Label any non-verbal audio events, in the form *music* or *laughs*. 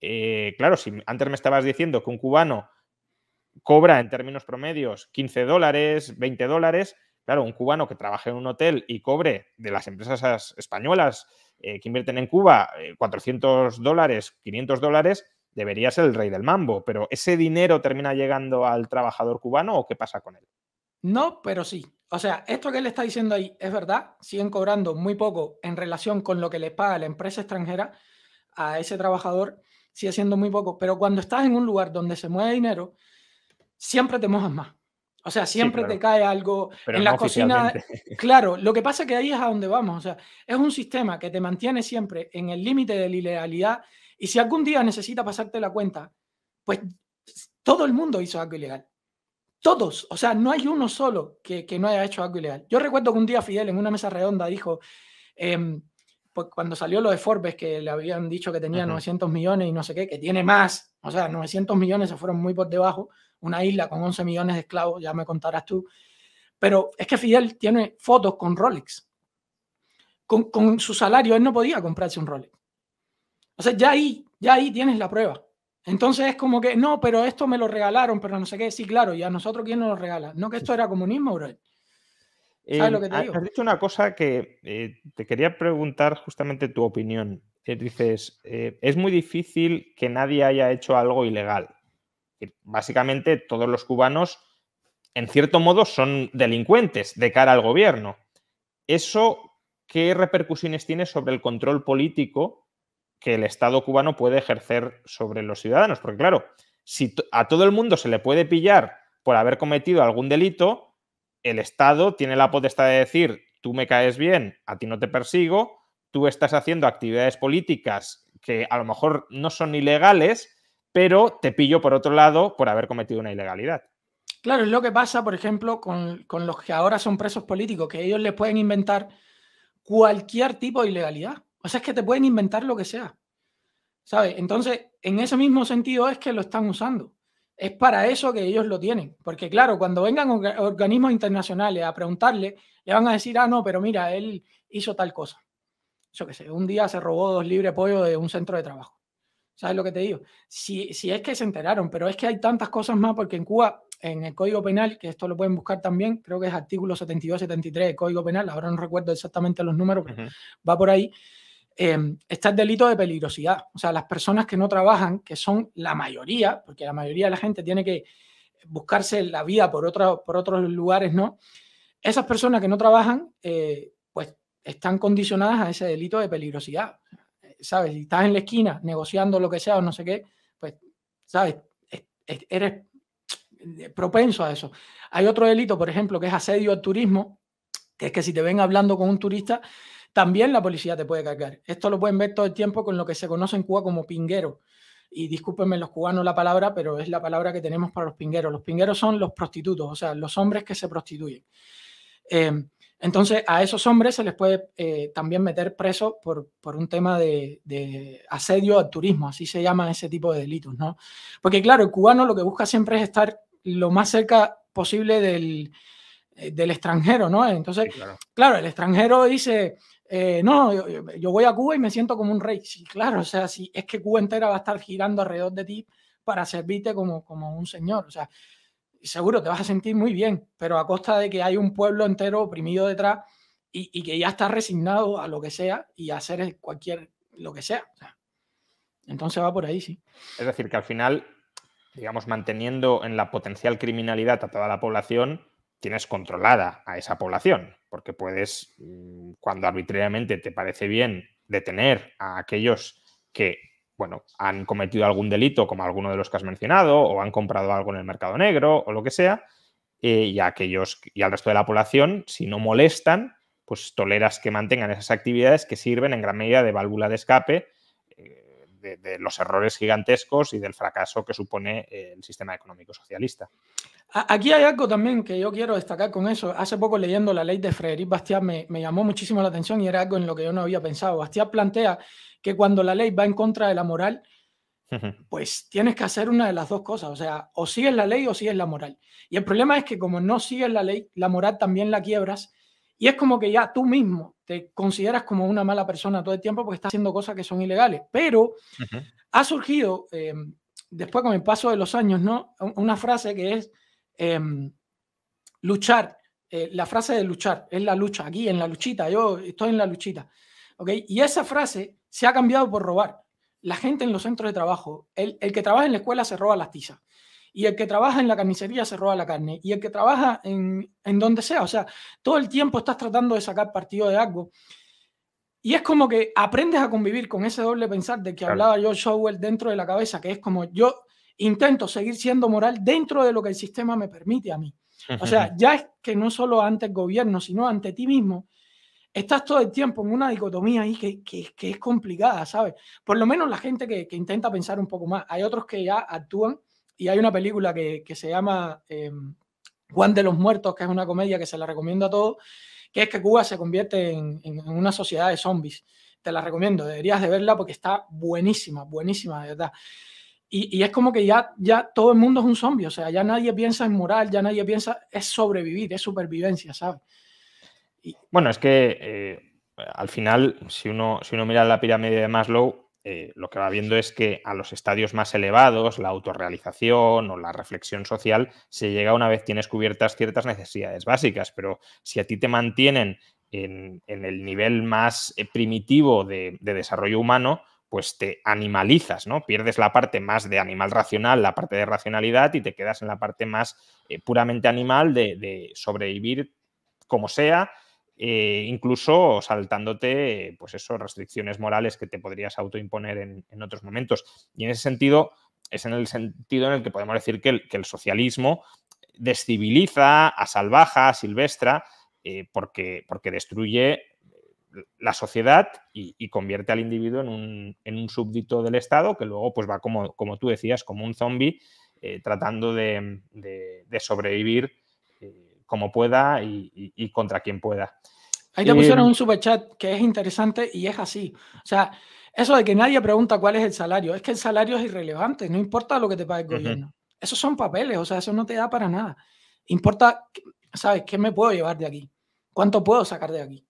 Eh, claro, si antes me estabas diciendo que un cubano cobra en términos promedios 15 dólares, 20 dólares, claro, un cubano que trabaje en un hotel y cobre de las empresas españolas eh, que invierten en Cuba 400 eh, dólares, 500 dólares, debería ser el rey del mambo, pero ¿ese dinero termina llegando al trabajador cubano o qué pasa con él? No, pero sí. O sea, esto que él está diciendo ahí es verdad, siguen cobrando muy poco en relación con lo que les paga la empresa extranjera a ese trabajador sigue siendo muy poco, pero cuando estás en un lugar donde se mueve dinero, siempre te mojas más. O sea, siempre te cae algo en las la *laughs* Claro, lo que pasa es que ahí es a donde vamos. O sea, es un sistema que te mantiene siempre en el límite de la ilegalidad y si algún día necesita pasarte la cuenta, pues todo el mundo hizo algo ilegal. Todos, o sea, no hay uno solo que, no haya hecho algo ilegal. Yo recuerdo que un día Fidel en una mesa redonda dijo, em, pues, cuando salió lo de Forbes, que le habían dicho que tenía 900 millones y no sé qué, que tiene más, o sea, 900 millones se fueron muy por debajo, una isla con 11 millones de esclavos, ya me contarás tú. Pero es que Fidel tiene fotos con Rolex. Con, su salario él no podía comprarse un Rolex. O sea, ya ahí, ya ahí tienes la prueba. Entonces es como que, no, pero esto me lo regalaron, pero no sé qué. Sí, claro, ¿y a nosotros quién nos lo regala? No, que esto era comunismo, bro. Eh, has dicho una cosa que eh, te quería preguntar justamente tu opinión. dices, eh, es muy difícil que nadie haya hecho algo ilegal. Básicamente todos los cubanos, en cierto modo, son delincuentes de cara al gobierno. ¿Eso qué repercusiones tiene sobre el control político que el Estado cubano puede ejercer sobre los ciudadanos? Porque claro, si a todo el mundo se le puede pillar por haber cometido algún delito, el Estado tiene la potestad de decir, tú me caes bien, a ti no te persigo, tú estás haciendo actividades políticas que a lo mejor no son ilegales, pero te pillo por otro lado por haber cometido una ilegalidad. Claro, es lo que pasa, por ejemplo, con, los que ahora son presos políticos, que ellos les pueden inventar cualquier tipo de ilegalidad. O sea, es que te pueden inventar lo que sea. ¿Sabes? Entonces, en ese mismo sentido es que lo están usando. Es para eso que ellos lo tienen. Porque claro, cuando vengan organismos internacionales a preguntarle, le van a decir, ah, no, pero mira, él hizo tal cosa. Yo qué sé, un día se robó dos libres pollo de un centro de trabajo. ¿Sabes lo que te digo? Si, si es que se enteraron, pero es que hay tantas cosas más, porque en Cuba, en el Código Penal, que esto lo pueden buscar también, creo que es artículo 72-73 del Código Penal, ahora no recuerdo exactamente los números, pero va por ahí. Em, está el delito de peligrosidad. O sea, las personas que no trabajan, que son la mayoría, porque la mayoría de la gente tiene que buscarse la vida por, otros lugares, ¿no? Esas personas que no trabajan, eh, pues están condicionadas a ese delito de peligrosidad. ¿Sabes? Si estás en la esquina negociando lo que sea o no sé qué, pues, ¿sabes? Eres propenso a eso. Hay otro delito, por ejemplo, que es asedio al turismo, que es que si te ven hablando con un turista, también la policía te puede cargar. Esto lo pueden ver todo el tiempo con lo que se conoce en Cuba como pinguero. Y discúlpenme los cubanos la palabra, pero es la palabra que tenemos para los pingueros. Los pingueros son los prostitutos, o sea, los hombres que se prostituyen. Eh, entonces, a esos hombres se les puede eh, también meter preso por, por un tema de, asedio al turismo, así se llama ese tipo de delitos, ¿no? Porque claro, el cubano lo que busca siempre es estar lo más cerca posible del, eh, del extranjero, ¿no? Entonces, claro. el extranjero dice, eh, no, yo, voy a Cuba y me siento como un rey. Sí, claro, o sea, sí, es que Cuba entera va a estar girando alrededor de ti para servirte como, un señor. O sea, seguro te vas a sentir muy bien, pero a costa de que hay un pueblo entero oprimido detrás y, que ya está resignado a lo que sea y a hacer cualquier lo que sea. sea entonces va por ahí, sí. Es decir, que al final, digamos, manteniendo en la potencial criminalidad a toda la población, tienes controlada a esa población, porque puedes, mm, cuando arbitrariamente te parece bien detener a aquellos que, bueno, han cometido algún delito, como alguno de los que has mencionado, o han comprado algo en el mercado negro, o lo que sea, eh, y a aquellos y al resto de la población, si no molestan, pues toleras que mantengan esas actividades que sirven en gran medida de válvula de escape eh, de, los errores gigantescos y del fracaso que supone eh, el sistema económico socialista. Aquí hay algo también que yo quiero destacar con eso. Hace poco leyendo la ley de Frederic Bastiat me, llamó muchísimo la atención y era algo en lo que yo no había pensado. Bastiat plantea que cuando la ley va en contra de la moral, pues tienes que hacer una de las dos cosas. O sea, o sigues la ley o sigues la moral. Y el problema es que como no sigues la ley, la moral también la quiebras. Y es como que ya tú mismo te consideras como una mala persona todo el tiempo porque estás haciendo cosas que son ilegales. Pero ha surgido, eh, después con el paso de los años, ¿no? Una frase que es Em, luchar, eh, la frase de luchar, es la lucha, aquí en la luchita, yo estoy en la luchita. ok Y esa frase se ha cambiado por robar. La gente en los centros de trabajo, el, que trabaja en la escuela se roba las tizas y el que trabaja en la carnicería se roba la carne, y el que trabaja en, en, donde sea, o sea, todo el tiempo estás tratando de sacar partido de algo. Y es como que aprendes a convivir con ese doble pensar de que hablaba yo Showell dentro de la cabeza, que es como yo, intento seguir siendo moral dentro de lo que el sistema me permite a mí. O sea, ya es que no solo ante el gobierno, sino ante ti mismo, estás todo el tiempo en una dicotomía ahí que, que, es complicada, ¿sabes? Por lo menos la gente que, intenta pensar un poco más. Hay otros que ya actúan y hay una película que, se llama eh, Juan de los Muertos, que es una comedia que se la recomiendo a todos, que es que Cuba se convierte en, una sociedad de zombies. Te la recomiendo, deberías de verla porque está buenísima, buenísima, de verdad. Y, es como que ya, ya todo el mundo es un zombie, o sea, ya nadie piensa en moral, ya nadie piensa, es sobrevivir, es supervivencia, ¿sabes? Bueno, es que eh, al final, si uno, si uno mira la pirámide de Maslow, eh, lo que va viendo es que a los estadios más elevados, la autorrealización o la reflexión social, se llega una vez tienes cubiertas ciertas necesidades básicas, pero si a ti te mantienen en, en el nivel más eh, primitivo de desarrollo humano, pues te animalizas, ¿no? Pierdes la parte más de animal racional, la parte de racionalidad y te quedas en la parte más eh, puramente animal de, sobrevivir como sea, eh, incluso saltándote, pues eso, restricciones morales que te podrías autoimponer en, otros momentos. Y en ese sentido, es en el sentido en el que podemos decir que el, socialismo desciviliza, a silvestra, eh, porque, porque destruye la sociedad y, convierte al individuo en un, en un, súbdito del Estado que luego pues va, como, como tú decías, como un zombie, eh, tratando de, sobrevivir eh, como pueda y, contra quien pueda. Ahí te pusieron em, un superchat que es interesante y es así. O sea, eso de que nadie pregunta cuál es el salario, es que el salario es irrelevante, no importa lo que te pague el gobierno. Esos son papeles, o sea, eso no te da para nada. Importa, ¿sabes? ¿Qué me puedo llevar de aquí? ¿Cuánto puedo sacar de aquí?